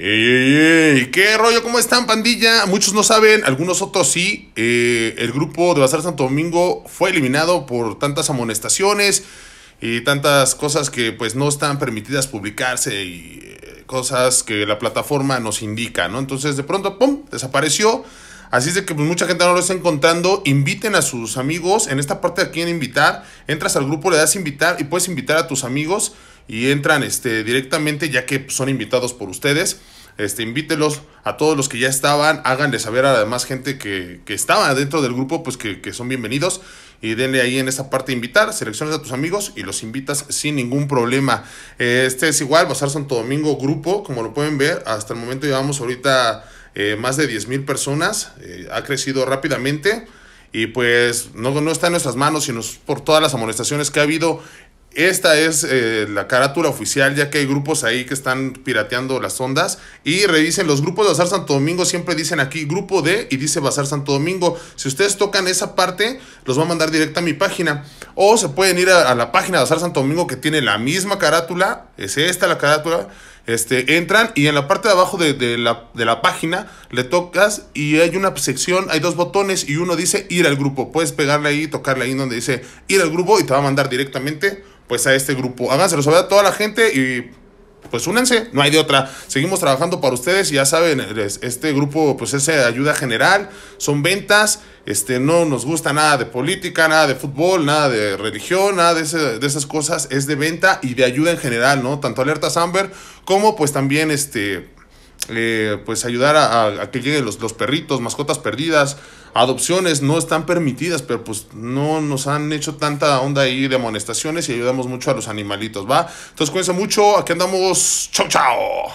¡Ey! ¿Qué rollo? ¿Cómo están, pandilla? Muchos no saben, algunos otros sí. Eh, el grupo de Bazar Santo Domingo fue eliminado por tantas amonestaciones y tantas cosas que pues no están permitidas publicarse y eh, cosas que la plataforma nos indica, ¿no? Entonces de pronto, ¡pum!, desapareció. Así es de que pues, mucha gente no lo está encontrando. Inviten a sus amigos. En esta parte de aquí en invitar, entras al grupo, le das invitar y puedes invitar a tus amigos y entran este, directamente ya que son invitados por ustedes. Este, invítelos a todos los que ya estaban, háganle saber a la demás gente que, que estaba dentro del grupo, pues que, son bienvenidos y denle ahí en esa parte invitar, seleccionas a tus amigos y los invitas sin ningún problema. Este es igual, basar Santo Domingo Grupo, como lo pueden ver, hasta el momento llevamos ahorita eh, más de 10.000 mil personas, eh, ha crecido rápidamente. Y pues no, no está en nuestras manos, sino por todas las amonestaciones que ha habido esta es eh, la carátula oficial, ya que hay grupos ahí que están pirateando las ondas. Y revisen, los grupos de Bazar Santo Domingo siempre dicen aquí grupo D y dice Bazar Santo Domingo. Si ustedes tocan esa parte, los va a mandar directo a mi página. O se pueden ir a, la página de Bazar Santo Domingo que tiene la misma carátula. Es esta la carátula. Este, entran y en la parte de abajo de, la, de, la, página le tocas y hay una sección, hay dos botones y uno dice ir al grupo. Puedes pegarle ahí, tocarle ahí donde dice ir al grupo y te va a mandar directamente pues a este grupo. Háganselo saber a toda la gente y pues únanse, no hay de otra. Seguimos trabajando para ustedes, ya saben, este grupo pues es eh, ayuda general, son ventas, este no nos gusta nada de política, nada de fútbol, nada de religión, nada de, de esas cosas, es de venta y de ayuda en general, ¿no? Tanto alertas Amber como pues también este eh, pues ayudar a, que lleguen los, los, perritos, mascotas perdidas, adopciones no están permitidas, pero pues no nos han hecho tanta onda ahí de amonestaciones y ayudamos mucho a los animalitos, ¿va? Entonces cuídense mucho, aquí andamos, chao, chao.